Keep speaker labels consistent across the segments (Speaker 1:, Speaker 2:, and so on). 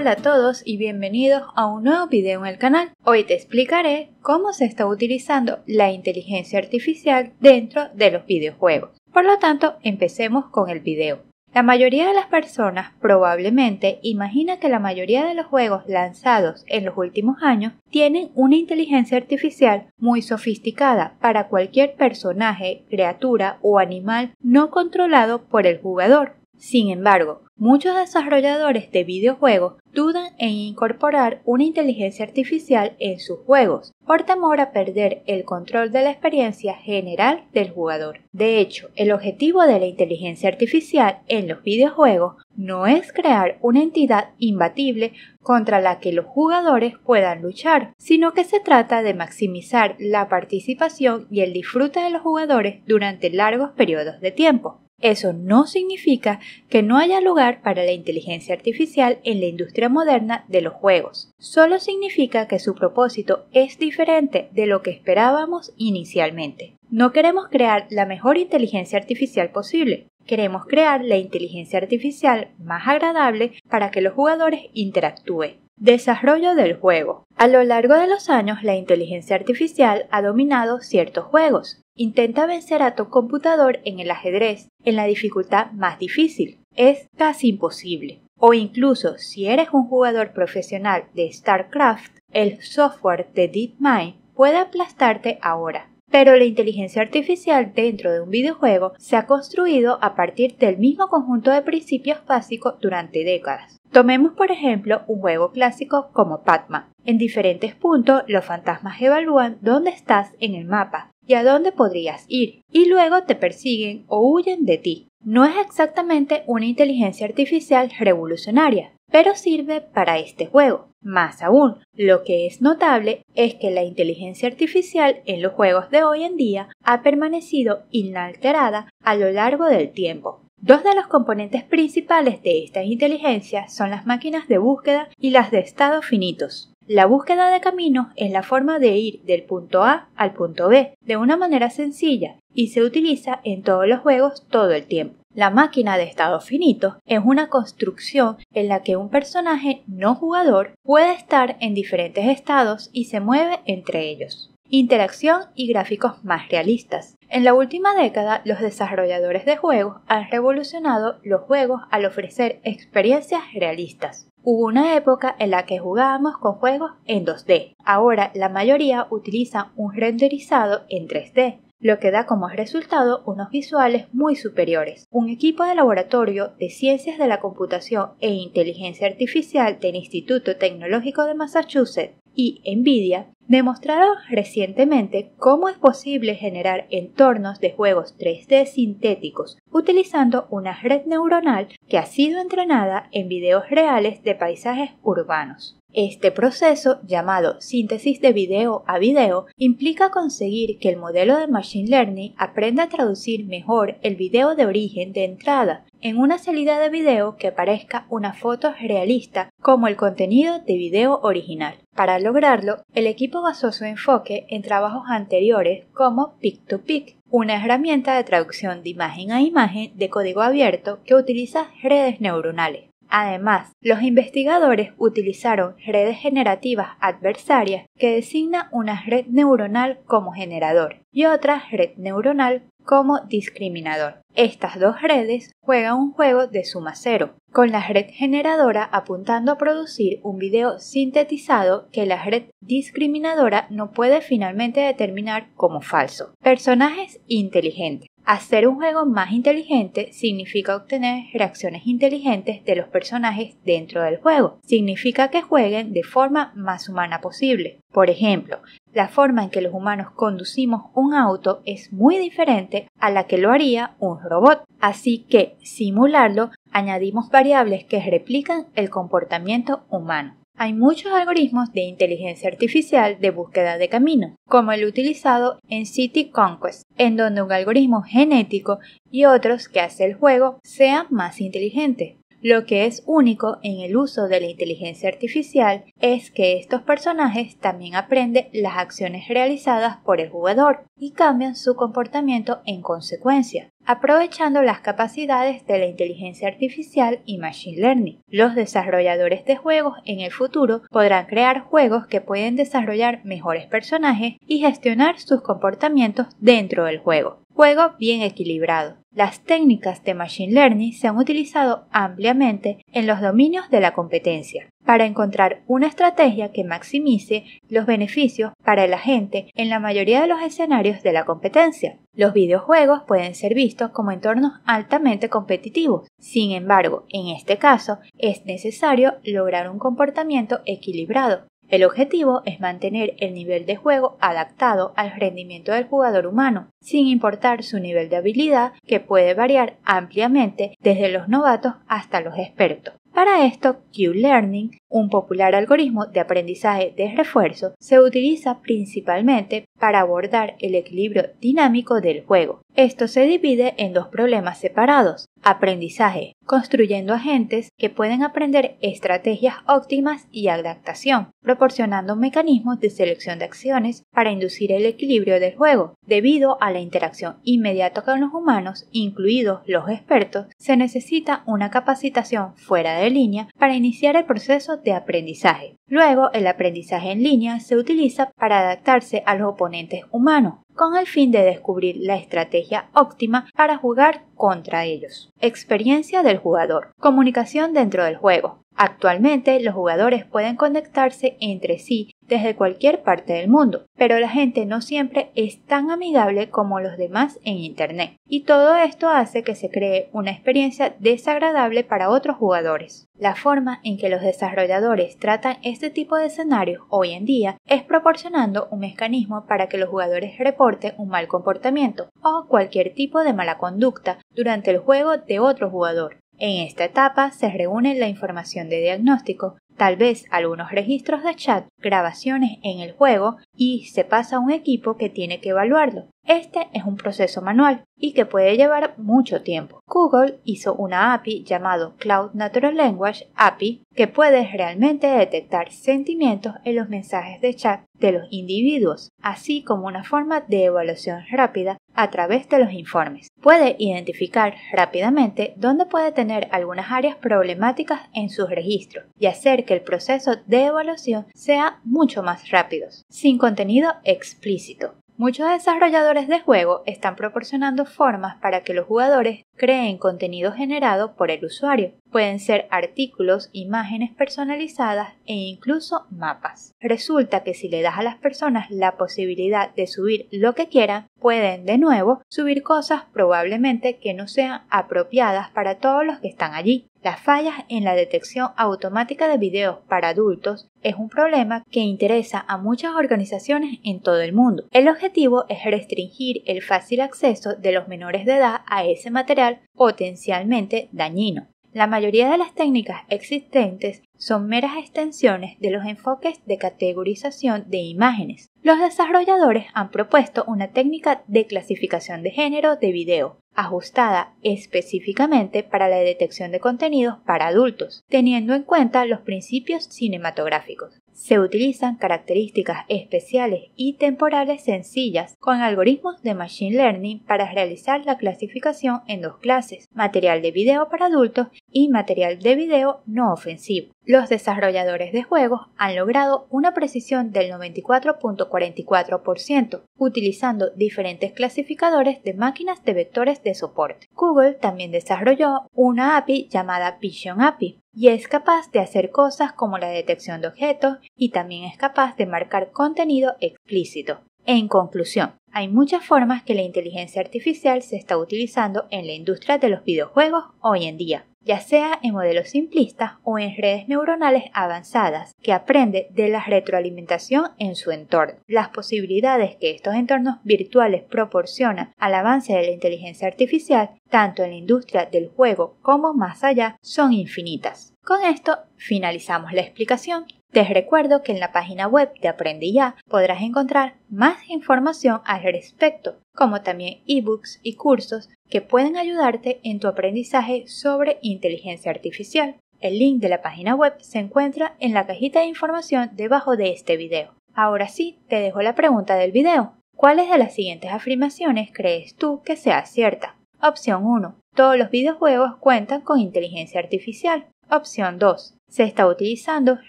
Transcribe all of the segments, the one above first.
Speaker 1: Hola a todos y bienvenidos a un nuevo video en el canal. Hoy te explicaré cómo se está utilizando la inteligencia artificial dentro de los videojuegos. Por lo tanto, empecemos con el video. La mayoría de las personas probablemente imagina que la mayoría de los juegos lanzados en los últimos años tienen una inteligencia artificial muy sofisticada para cualquier personaje, criatura o animal no controlado por el jugador. Sin embargo, muchos desarrolladores de videojuegos dudan en incorporar una inteligencia artificial en sus juegos, por temor a perder el control de la experiencia general del jugador. De hecho, el objetivo de la inteligencia artificial en los videojuegos no es crear una entidad imbatible contra la que los jugadores puedan luchar, sino que se trata de maximizar la participación y el disfrute de los jugadores durante largos periodos de tiempo. Eso no significa que no haya lugar para la inteligencia artificial en la industria moderna de los juegos. Solo significa que su propósito es diferente diferente de lo que esperábamos inicialmente. No queremos crear la mejor inteligencia artificial posible, queremos crear la inteligencia artificial más agradable para que los jugadores interactúen. Desarrollo del juego. A lo largo de los años, la inteligencia artificial ha dominado ciertos juegos. Intenta vencer a tu computador en el ajedrez, en la dificultad más difícil. Es casi imposible. O incluso si eres un jugador profesional de StarCraft, el software de DeepMind puede aplastarte ahora. Pero la inteligencia artificial dentro de un videojuego se ha construido a partir del mismo conjunto de principios básicos durante décadas. Tomemos por ejemplo un juego clásico como Pac-Man. En diferentes puntos los fantasmas evalúan dónde estás en el mapa y a dónde podrías ir, y luego te persiguen o huyen de ti. No es exactamente una inteligencia artificial revolucionaria, pero sirve para este juego. Más aún, lo que es notable es que la inteligencia artificial en los juegos de hoy en día ha permanecido inalterada a lo largo del tiempo. Dos de los componentes principales de esta inteligencia son las máquinas de búsqueda y las de estado finitos. La búsqueda de caminos es la forma de ir del punto A al punto B de una manera sencilla y se utiliza en todos los juegos todo el tiempo. La máquina de estados finitos es una construcción en la que un personaje no jugador puede estar en diferentes estados y se mueve entre ellos. Interacción y gráficos más realistas. En la última década, los desarrolladores de juegos han revolucionado los juegos al ofrecer experiencias realistas. Hubo una época en la que jugábamos con juegos en 2D. Ahora la mayoría utiliza un renderizado en 3D, lo que da como resultado unos visuales muy superiores. Un equipo de laboratorio de ciencias de la computación e inteligencia artificial del Instituto Tecnológico de Massachusetts y NVIDIA Demostrado recientemente cómo es posible generar entornos de juegos 3D sintéticos utilizando una red neuronal que ha sido entrenada en videos reales de paisajes urbanos. Este proceso, llamado síntesis de video a video, implica conseguir que el modelo de Machine Learning aprenda a traducir mejor el video de origen de entrada en una salida de video que aparezca una foto realista como el contenido de video original. Para lograrlo, el equipo basó su enfoque en trabajos anteriores como pic 2 pic una herramienta de traducción de imagen a imagen de código abierto que utiliza redes neuronales. Además, los investigadores utilizaron redes generativas adversarias que designa una red neuronal como generador y otra red neuronal como discriminador. Estas dos redes juegan un juego de suma cero, con la red generadora apuntando a producir un video sintetizado que la red discriminadora no puede finalmente determinar como falso. Personajes inteligentes. Hacer un juego más inteligente significa obtener reacciones inteligentes de los personajes dentro del juego. Significa que jueguen de forma más humana posible. Por ejemplo, la forma en que los humanos conducimos un auto es muy diferente a la que lo haría un robot. Así que simularlo añadimos variables que replican el comportamiento humano. Hay muchos algoritmos de inteligencia artificial de búsqueda de camino, como el utilizado en City Conquest, en donde un algoritmo genético y otros que hace el juego sean más inteligentes. Lo que es único en el uso de la inteligencia artificial es que estos personajes también aprenden las acciones realizadas por el jugador y cambian su comportamiento en consecuencia, aprovechando las capacidades de la inteligencia artificial y machine learning. Los desarrolladores de juegos en el futuro podrán crear juegos que pueden desarrollar mejores personajes y gestionar sus comportamientos dentro del juego juego bien equilibrado. Las técnicas de Machine Learning se han utilizado ampliamente en los dominios de la competencia para encontrar una estrategia que maximice los beneficios para el agente en la mayoría de los escenarios de la competencia. Los videojuegos pueden ser vistos como entornos altamente competitivos. Sin embargo, en este caso, es necesario lograr un comportamiento equilibrado el objetivo es mantener el nivel de juego adaptado al rendimiento del jugador humano, sin importar su nivel de habilidad que puede variar ampliamente desde los novatos hasta los expertos. Para esto, Q-Learning un popular algoritmo de aprendizaje de refuerzo se utiliza principalmente para abordar el equilibrio dinámico del juego. Esto se divide en dos problemas separados. Aprendizaje, construyendo agentes que pueden aprender estrategias óptimas y adaptación, proporcionando mecanismos de selección de acciones para inducir el equilibrio del juego. Debido a la interacción inmediata con los humanos, incluidos los expertos, se necesita una capacitación fuera de línea para iniciar el proceso de aprendizaje. Luego, el aprendizaje en línea se utiliza para adaptarse a los oponentes humanos, con el fin de descubrir la estrategia óptima para jugar contra ellos. Experiencia del jugador. Comunicación dentro del juego. Actualmente los jugadores pueden conectarse entre sí desde cualquier parte del mundo, pero la gente no siempre es tan amigable como los demás en Internet, y todo esto hace que se cree una experiencia desagradable para otros jugadores. La forma en que los desarrolladores tratan este tipo de escenarios hoy en día es proporcionando un mecanismo para que los jugadores reporten un mal comportamiento o cualquier tipo de mala conducta durante el juego de otro jugador. En esta etapa se reúne la información de diagnóstico, tal vez algunos registros de chat, grabaciones en el juego y se pasa a un equipo que tiene que evaluarlo. Este es un proceso manual y que puede llevar mucho tiempo. Google hizo una API llamado Cloud Natural Language API que puede realmente detectar sentimientos en los mensajes de chat de los individuos, así como una forma de evaluación rápida a través de los informes. Puede identificar rápidamente dónde puede tener algunas áreas problemáticas en sus registros y hacer que el proceso de evaluación sea mucho más rápido, sin contenido explícito. Muchos desarrolladores de juego están proporcionando formas para que los jugadores creen contenido generado por el usuario. Pueden ser artículos, imágenes personalizadas e incluso mapas. Resulta que si le das a las personas la posibilidad de subir lo que quieran, pueden de nuevo subir cosas probablemente que no sean apropiadas para todos los que están allí. Las fallas en la detección automática de videos para adultos es un problema que interesa a muchas organizaciones en todo el mundo. El objetivo es restringir el fácil acceso de los menores de edad a ese material potencialmente dañino. La mayoría de las técnicas existentes son meras extensiones de los enfoques de categorización de imágenes. Los desarrolladores han propuesto una técnica de clasificación de género de video, ajustada específicamente para la detección de contenidos para adultos, teniendo en cuenta los principios cinematográficos. Se utilizan características especiales y temporales sencillas con algoritmos de Machine Learning para realizar la clasificación en dos clases, material de video para adultos y material de video no ofensivo los desarrolladores de juegos han logrado una precisión del 94.44% utilizando diferentes clasificadores de máquinas de vectores de soporte. Google también desarrolló una API llamada Vision API y es capaz de hacer cosas como la detección de objetos y también es capaz de marcar contenido explícito. En conclusión, hay muchas formas que la inteligencia artificial se está utilizando en la industria de los videojuegos hoy en día ya sea en modelos simplistas o en redes neuronales avanzadas, que aprende de la retroalimentación en su entorno. Las posibilidades que estos entornos virtuales proporcionan al avance de la inteligencia artificial, tanto en la industria del juego como más allá, son infinitas. Con esto finalizamos la explicación te recuerdo que en la página web de Aprende Ya podrás encontrar más información al respecto, como también ebooks y cursos que pueden ayudarte en tu aprendizaje sobre inteligencia artificial. El link de la página web se encuentra en la cajita de información debajo de este video. Ahora sí, te dejo la pregunta del video. ¿Cuáles de las siguientes afirmaciones crees tú que sea cierta? Opción 1. Todos los videojuegos cuentan con inteligencia artificial. Opción 2. Se está utilizando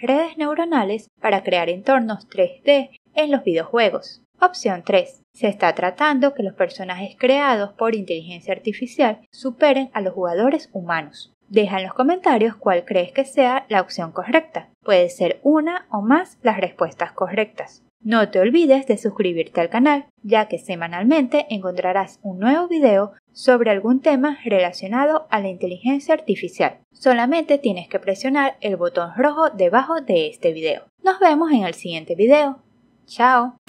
Speaker 1: redes neuronales para crear entornos 3D en los videojuegos. Opción 3. Se está tratando que los personajes creados por inteligencia artificial superen a los jugadores humanos. Deja en los comentarios cuál crees que sea la opción correcta. Puede ser una o más las respuestas correctas. No te olvides de suscribirte al canal, ya que semanalmente encontrarás un nuevo video sobre algún tema relacionado a la inteligencia artificial. Solamente tienes que presionar el botón rojo debajo de este video. Nos vemos en el siguiente video. Chao.